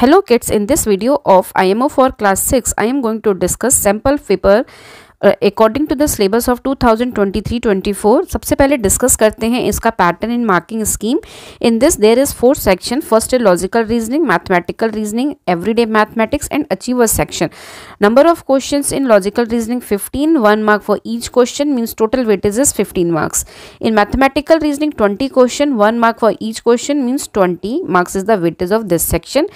Hello kids, in this video of IMO for class 6, I am going to discuss sample paper according to the syllabus of 2023-24 सबसे पहले discuss करते हैं इसका pattern in marking scheme in this there is four section first is logical reasoning mathematical reasoning everyday mathematics and achiever section number of questions in logical reasoning 15 one mark for each question means total weightage is 15 marks in mathematical reasoning 20 question one mark for each question means 20 marks is the weightage of this section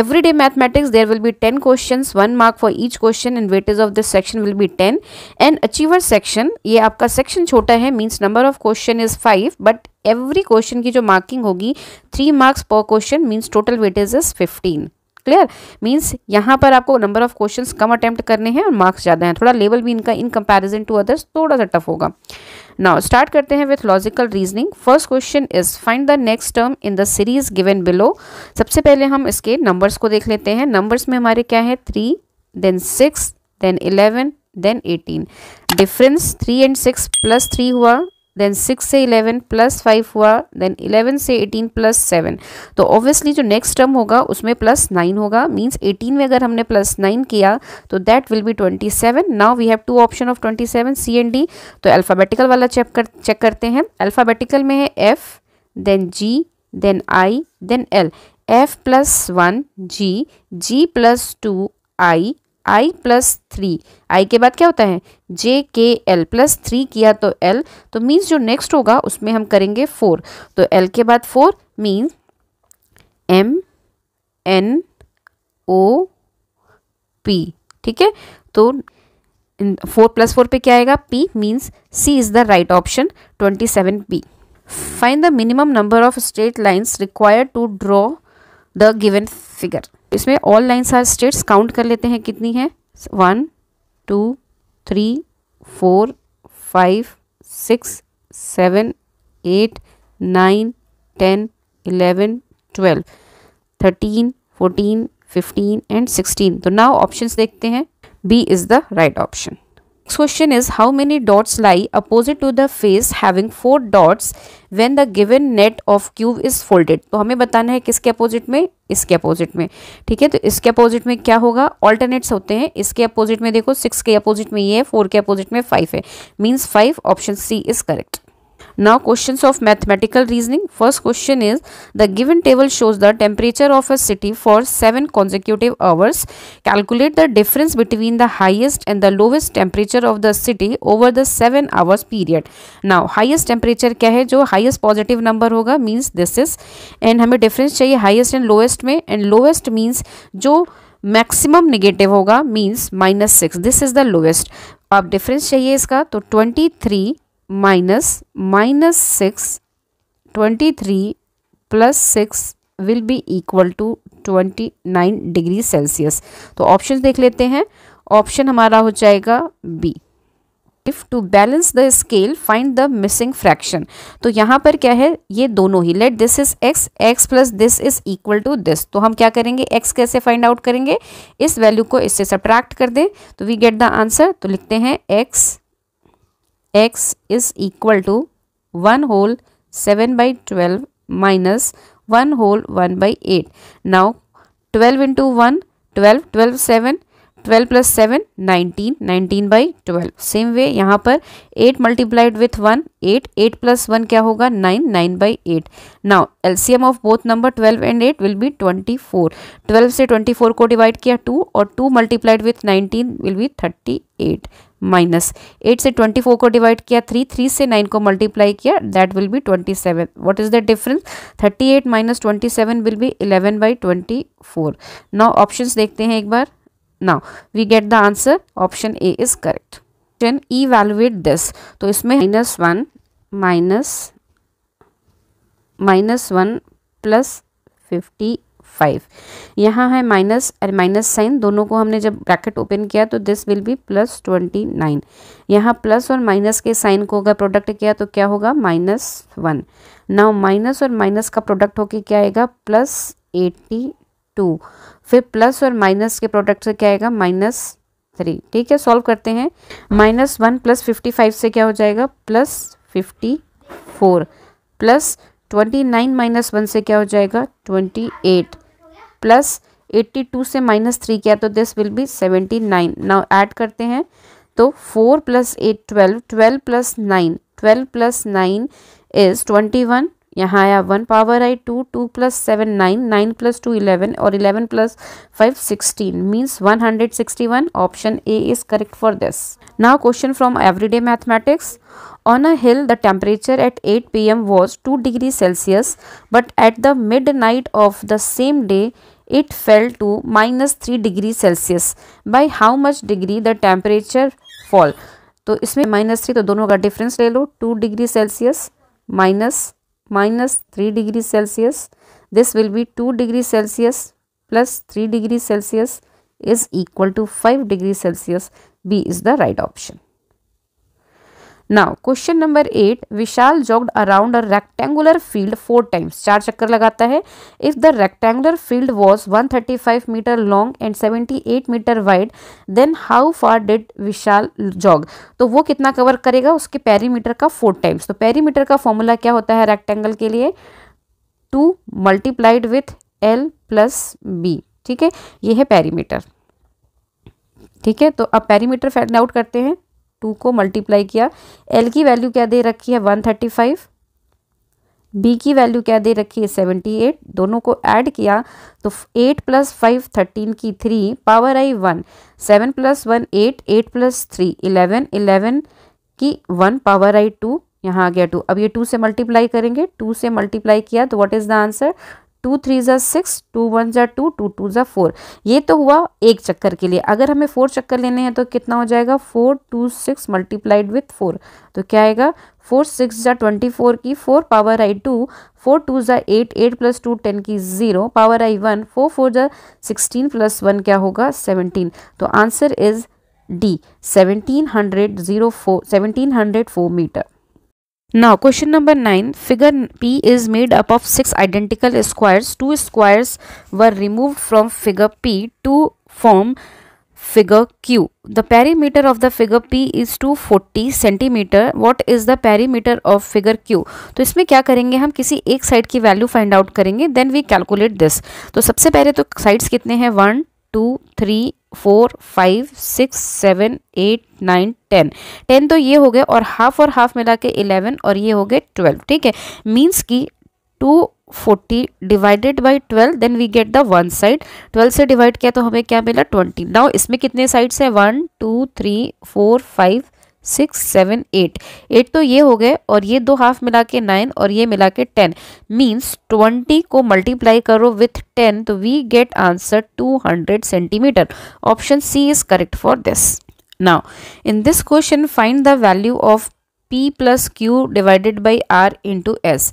everyday mathematics there will be 10 questions one mark for each question and weightage of this section will be 10 and achiever section ये आपका सेक्शन छोटा है means number of question is five but every question की जो marking होगी three marks per question means total weightage is fifteen clear means यहाँ पर आपको नंबर ऑफ क्वेश्चन कम अटेम्प्ट करने हैं और मार्क्स ज़्यादा हैं थोड़ा लेवल भी इनका इन कंपेरिजन टू अदर्स थोड़ा सा टफ होगा नाउ स्टार्ट करते हैं with logical reasoning first question is find the next term in the series given below सबसे पहले हम इसके नंबर्स को देख लेते हैं नंबर्स में हमारे क्या है three then six then eleven then eighteen difference three and six plus three हुआ देन सिक्स से इलेवन प्लस फाइव हुआ देन इलेवन से एटीन प्लस सेवन तो ऑब्वियसली जो नेक्स्ट टर्म होगा उसमें प्लस नाइन होगा मीन्स एटीन में अगर हमने प्लस नाइन किया तो that will be twenty seven now we have two option of twenty seven C and D तो अल्फ़ाबेटिकल वाला चेक कर चेक करते हैं अल्फ़ाबेटिकल में है F then G then I then L F plus one G G plus two I I plus three I के बाद क्या होता है जे के एल प्लस थ्री किया तो एल तो मीन्स जो नेक्स्ट होगा उसमें हम करेंगे फोर तो एल के बाद four means M N O P ठीक है तो फोर प्लस फोर पे क्या आएगा P means C is the right option twenty seven P find the minimum number of straight lines required to draw the given figure इसमें all lines are straight count कर लेते हैं कितनी है one two three four five six seven eight nine ten eleven twelve thirteen fourteen fifteen and sixteen तो now options देखते हैं B is the right option Next question is how many dots lie opposite to the face having four dots when the given net of cube is folded तो हमें बताना है किसके opposite में इसके अपोजिट में ठीक है तो इसके अपोजिट में क्या होगा ऑल्टरनेट्स होते हैं इसके अपोजिट में देखो सिक्स के अपोजिट में ये है फोर के अपोजिट में फाइव है means five option C is correct Now questions of mathematical reasoning. First question is the given table shows the temperature of a city for 7 consecutive hours. Calculate the difference between the highest and the lowest temperature of the city over the 7 hours period. Now highest temperature क्या है जो highest positive number होगा means this is and हमें difference चाहिए highest and lowest में and lowest means जो maximum negative होगा means minus six this is the lowest आप डिफरेंस चाहिए इसका तो twenty three minus minus six twenty three plus six will be equal to twenty nine degree Celsius तो option देख लेते हैं ऑप्शन हमारा हो जाएगा B if to balance the scale find the missing fraction तो यहाँ पर क्या है ये दोनों ही let this is X X plus this is equal to this तो हम क्या करेंगे एक्स कैसे फाइंड आउट करेंगे इस वैल्यू को इससे सब्ट्रैक्ट कर दें तो वी गेट द आंसर तो लिखते हैं X x is equal to 1 whole 7 by 12 minus 1 whole 1 by 8. Now 12 into 1, 12, 12, 7, 12 plus 7, 19, 19 by 12. Same way, यहाँ पर 8 multiplied with 1, 8, 8 plus 1 क्या होगा 9, 9 by 8. Now LCM of both number 12 and 8 will be 24. 12 से 24 को divide किया 2 और 2 multiplied with 19 will be 38. Minus eight से twenty four को डिवाइड किया थ्री थ्री से नाइन को मल्टीप्लाई किया that will be twenty seven what is the difference thirty eight minus twenty seven will be eleven by twenty four नौ option देखते हैं एक बार now we get the answer option A is correct option evaluate this तो इसमें minus one minus minus one plus fifty five यहाँ है minus और माइनस साइन दोनों को हमने जब ब्रैकेट ओपन किया तो this will be plus twenty nine यहाँ प्लस और माइनस के साइन को अगर प्रोडक्ट किया तो क्या होगा माइनस वन नाउ माइनस और माइनस का प्रोडक्ट होके क्या आएगा प्लस एटी टू फिर प्लस और माइनस के प्रोडक्ट से क्या आएगा माइनस थ्री ठीक है सॉल्व करते हैं minus one plus fifty five से क्या हो जाएगा plus fifty four plus twenty nine minus one से क्या हो जाएगा twenty eight plus eighty two से माइनस थ्री किया तो this will be seventy nine now add करते हैं तो four plus eight twelve twelve plus nine twelve plus nine is twenty one यहाँ आया वन पावर आई two two plus seven nine nine plus two eleven और eleven plus five sixteen means one hundred sixty one option A is correct for this now question from everyday mathematics on a hill the temperature at eight P M was two degree celsius but at the midnight of the same day it fell to minus three degree celsius by how much degree the temperature fall तो इसमें minus three तो दोनों का difference ले लो two degree Celsius minus minus three degree Celsius this will be two degree Celsius plus three degree Celsius is equal to five degree Celsius B is the right option now question number eight Vishal jogged around a rectangular field four times चार चक्कर लगाता है if the rectangular field was 135 metre long and 78 metre wide then how far did Vishal jog तो वो कितना cover करेगा उसके perimeter का फोर टाइम्स तो पेरीमीटर का फॉर्मूला क्या होता है रेक्टेंगल के लिए two multiplied with L plus B ठीक है ये है पेरीमीटर ठीक है तो अब पेरीमीटर फाइंड आउट करते हैं टू को मल्टीप्लाई किया एल की वैल्यू क्या दे रखी है वन थर्टी फाइव बी की वैल्यू क्या दे रखी है सेवेंटी एट दोनों को ऐड किया तो एट प्लस फाइव थर्टीन की थ्री पावर आई one seven plus one eight eight plus three eleven eleven की वन पावर आई टू यहाँ आ गया टू अब ये टू से मल्टीप्लाई करेंगे टू से मल्टीप्लाई किया तो what is the answer two three ज़ा सिक्स टू वन ज़ा टू टू टू ज़ा फोर ये तो हुआ एक चक्कर के लिए अगर हमें फोर चक्कर लेने हैं तो कितना हो जाएगा four two six multiplied with four तो क्या आएगा फोर सिक्स ज़ा ट्वेंटी फोर की फोर पावर आई टू फोर टू ज़ा eight eight plus two ten की ज़ीरो पावर आई वन फोर फोर ज़ा सिक्सटीन प्लस वन क्या होगा सेवनटीन तो answer is D seventeen hundred zero four seventeen hundred four metre Now question number 9 figure P is made up of 6 identical squares. 2 squares were removed from figure P to form figure Q. The perimeter of the figure P is 240 centimeter. What is the perimeter of figure Q? तो इसमें क्या करेंगे हम किसी एक side की value find out करेंगे then we calculate this तो सबसे पहले तो साइड्स कितने हैं one two three four five six seven eight nine ten ten तो ये हो गए और हाफ और हाफ मिला के इलेवन और ये हो गए ट्वेल्व ठीक है मीन्स कि two forty divided by twelve then we get the one side twelve से डिवाइड किया तो हमें क्या मिला ट्वेंटी नाउ इसमें कितने साइड्स हैं one two three four five six seven eight eight तो ये हो गए और ये दो हाफ मिला के नाइन और ये मिला के टेन मीन्स ट्वेंटी को मल्टीप्लाई करो विथ टेन तो we get answer two hundred centimetre option C is correct for this now in this question find the value of P plus Q divided by R into S.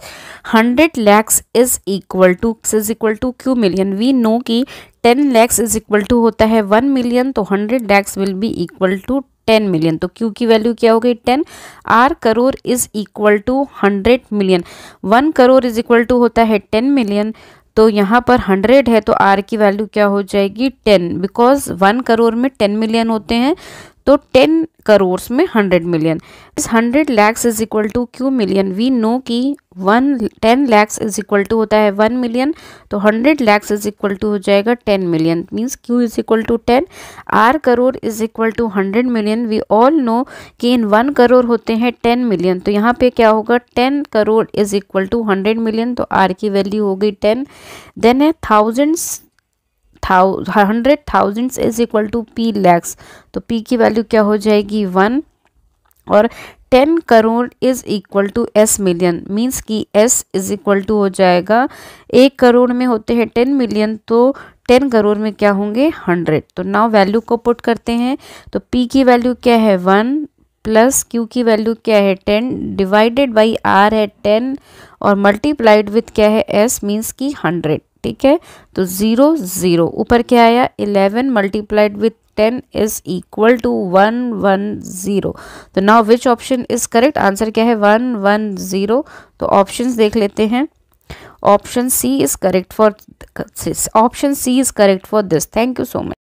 100 lakhs is equal to is equal to Q million. We know कि 10 lakhs is equal to होता है 1 million तो 100 lakhs will be equal to 10 million तो Q की value क्या हो गई 10 are crore is equal to 100 million 1 crore is equal to होता है 10 मिलियन तो यहाँ पर हंड्रेड है तो आर की वैल्यू क्या हो जाएगी टेन बिकॉज वन करोड़ में टेन मिलियन होते हैं तो टेन करोड़ में hundred million is hundred lakhs is equal to Q million we know कि one ten lakhs is equal to होता है वन मिलियन तो hundred lakhs is equal to हो जाएगा ten million means Q is equal to ten are crore is equal to hundred million we all know कि in one crore होते हैं ten million तो यहाँ पे क्या होगा ten crore is equal to hundred million तो आर की वैल्यू हो गई टेन देन है thousands hundred thousands is equal to P lakhs तो पी की वैल्यू क्या हो जाएगी वन और ten crore is equal to S million means कि एस इज इक्वल टू हो जाएगा एक करोड़ में होते हैं टेन मिलियन तो टेन करोड़ में क्या होंगे हंड्रेड तो नाउ वैल्यू को पुट करते हैं तो पी की वैल्यू क्या है वन प्लस क्यू की वैल्यू क्या है टेन डिवाइडेड बाई आर है टेन और मल्टीप्लाइड विथ क्या है एस मीन्स की हंड्रेड ठीक है तो ज़ीरो ज़ीरो ऊपर क्या आया eleven multiplied with ten is equal to one one zero तो now which option is correct answer क्या है वन वन ज़ीरो तो ऑप्शन देख लेते हैं option C is correct for option C is correct for this thank you so much